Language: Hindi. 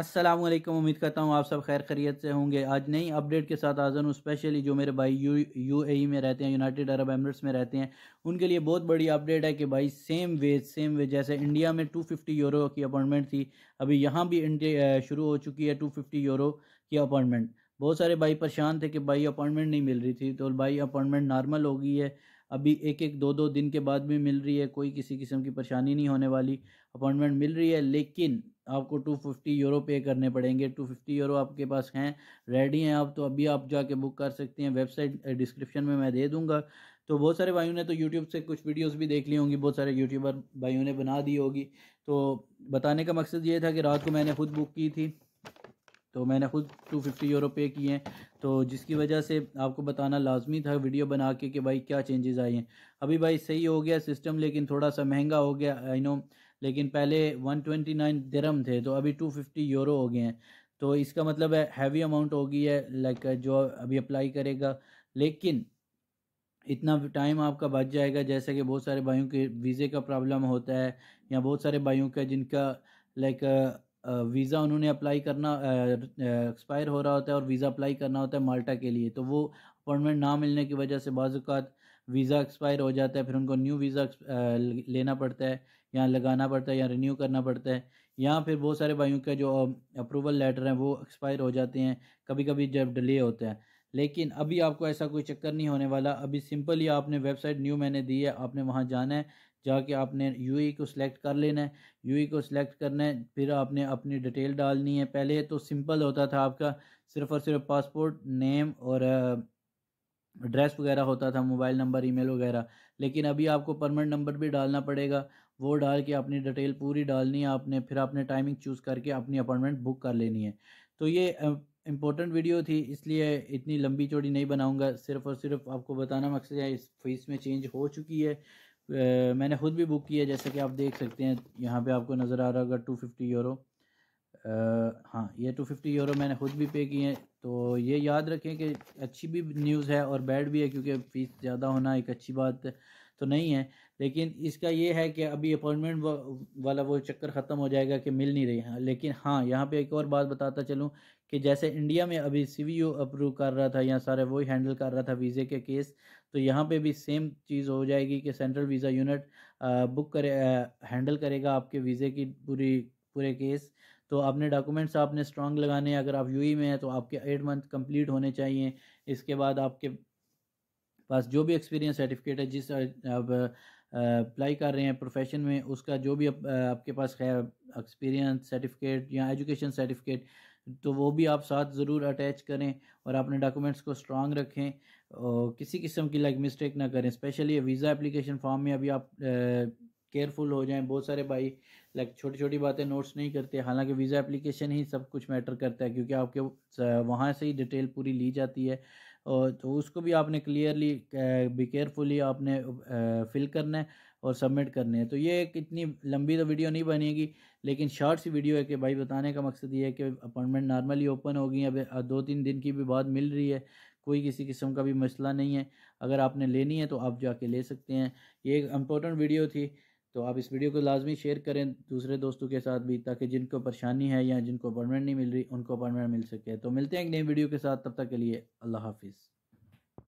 असलम उम्मीद करता हूँ आप सब खैर खरीत से होंगे आज नई अपडेट के साथ हाजिर हूँ स्पेशली जो मेरे भाई यू यू ए e में रहते हैं यूनाइटेड अरब एमरेट्स में रहते हैं उनके लिए बहुत बड़ी अपडेट है कि भाई सेम वेज सेम वेज जैसे इंडिया में 250 यूरो की अपॉइंटमेंट थी अभी यहाँ भी शुरू हो चुकी है 250 यूरो की अपॉइंटमेंट बहुत सारे भाई परेशान थे कि भाई अपॉइंटमेंट नहीं मिल रही थी तो भाई अपॉइंटमेंट नॉर्मल हो गई है अभी एक एक दो दो दिन के बाद भी मिल रही है कोई किसी किस्म की परेशानी नहीं होने वाली अपॉइंटमेंट मिल रही है लेकिन आपको 250 यूरो पे करने पड़ेंगे 250 यूरो आपके पास हैं रेडी हैं आप तो अभी आप जाके बुक कर सकते हैं वेबसाइट डिस्क्रिप्शन में मैं दे दूंगा तो बहुत सारे भाइयों ने तो यूट्यूब से कुछ वीडियोस भी देख ली होंगी बहुत सारे यूट्यूबर भाइयों ने बना दी होगी तो बताने का मकसद ये था कि रात को मैंने खुद बुक की थी तो मैंने ख़ुद 250 यूरो पे किए हैं तो जिसकी वजह से आपको बताना लाजमी था वीडियो बना के कि भाई क्या चेंजेस आए हैं अभी भाई सही हो गया सिस्टम लेकिन थोड़ा सा महंगा हो गया आई नो लेकिन पहले 129 दरम थे तो अभी 250 यूरो हो गए हैं तो इसका मतलब है हैवी अमाउंट हो गई है लाइक जो अभी अप्लाई करेगा लेकिन इतना टाइम आपका बच जाएगा जैसे कि बहुत सारे भाइयों के वीज़े का प्रॉब्लम होता है या बहुत सारे भाइयों का जिनका लाइक वीज़ा उन्होंने अप्लाई करना एक्सपायर हो रहा होता है और वीज़ा अप्लाई करना होता है माल्टा के लिए तो वो अपॉइंटमेंट ना मिलने की वजह से बाज़ात वीज़ा एक्सपायर हो जाता है फिर उनको न्यू वीज़ा लेना पड़ता है या लगाना पड़ता है या रिन्यू करना पड़ता है या फिर बहुत सारे भाइयों के जो अप्रूवल लेटर हैं वो एक्सपायर हो जाते हैं कभी कभी जब डिले होता है लेकिन अभी आपको ऐसा कोई चक्कर नहीं होने वाला अभी सिंपली आपने वेबसाइट न्यू मैंने दी है आपने वहाँ जाना है जाके आपने यू e को सिलेक्ट कर लेना है यू e को सिलेक्ट करना है फिर आपने अपनी डिटेल डालनी है पहले तो सिंपल होता था आपका सिर्फ और सिर्फ पासपोर्ट नेम और एड्रेस वगैरह होता था मोबाइल नंबर ईमेल वगैरह लेकिन अभी आपको परमानेंट नंबर भी डालना पड़ेगा वो डाल के अपनी डिटेल पूरी डालनी है आपने फिर आपने टाइमिंग चूज़ करके अपनी अपॉइंटमेंट बुक कर लेनी है तो ये इम्पोर्टेंट वीडियो थी इसलिए इतनी लंबी चौड़ी नहीं बनाऊंगा सिर्फ और सिर्फ आपको बताना मकसद है इस फीस में चेंज हो चुकी है मैंने ख़ुद भी बुक किया जैसे कि आप देख सकते हैं यहाँ पे आपको नज़र आ रहा होगा टू फिफ्टी यूरो हाँ ये टू फिफ्टी यूरो मैंने ख़ुद भी पे किए हैं तो ये याद रखें कि अच्छी भी न्यूज़ है और बैड भी है क्योंकि फ़ीस ज़्यादा होना एक अच्छी बात तो नहीं है लेकिन इसका ये है कि अभी अपॉइंटमेंट वा, वाला वो चक्कर ख़त्म हो जाएगा कि मिल नहीं रही है लेकिन हाँ यहाँ पे एक और बात बताता चलूँ कि जैसे इंडिया में अभी सी वी अप्रूव कर रहा था या सारे वही हैंडल कर रहा था वीज़े के केस तो यहाँ पे भी सेम चीज़ हो जाएगी कि सेंट्रल वीज़ा यूनिट बुक करे हैंडल करेगा आपके वीज़े की पूरी पूरे केस तो आपने डॉक्यूमेंट्स आपने स्ट्रॉन्ग लगाने हैं अगर आप यूई में हैं तो आपके एट मंथ कंप्लीट होने चाहिए इसके बाद आपके पास जो भी एक्सपीरियंस सर्टिफिकेट है जिस आप अप्लाई कर रहे हैं प्रोफेशन में उसका जो भी आप, आपके पास है एक्सपीरियंस सर्टिफिकेट या एजुकेशन सर्टिफिकेट तो वो भी आप साथ ज़रूर अटैच करें और अपने डॉक्यूमेंट्स को स्ट्रांग रखें और किसी किस्म की लाइक मिस्टेक ना करें स्पेशली वीज़ा एप्लीकेशन फॉर्म में अभी आप केयरफुल हो जाएं बहुत सारे भाई लाइक छोटी छोटी बातें नोट्स नहीं करते हालांकि वीज़ा एप्लीकेशन ही सब कुछ मैटर करता है क्योंकि आपके वहाँ से ही डिटेल पूरी ली जाती है और तो उसको भी आपने क्लियरली भी केयरफुली आपने फिल करना है और सबमिट करने हैं तो ये एक इतनी लंबी तो वीडियो नहीं बनेगी लेकिन शॉर्ट सी वीडियो है कि भाई बताने का मकसद ये है कि अपॉइंटमेंट नॉर्मली ओपन होगी अब दो तीन दिन की भी बात मिल रही है कोई किसी किस्म का भी मसला नहीं है अगर आपने लेनी है तो आप जाके ले सकते हैं ये एक इम्पोर्टेंट वीडियो थी तो आप इस वीडियो को लाजमी शेयर करें दूसरे दोस्तों के साथ भी ताकि जिनको परेशानी है या जिनको अपॉइंटमेंट नहीं मिल रही उनको अपॉइंटमेंट मिल सके तो मिलते हैं एक नई वीडियो के साथ तब तक के लिए अल्लाह हाफिज़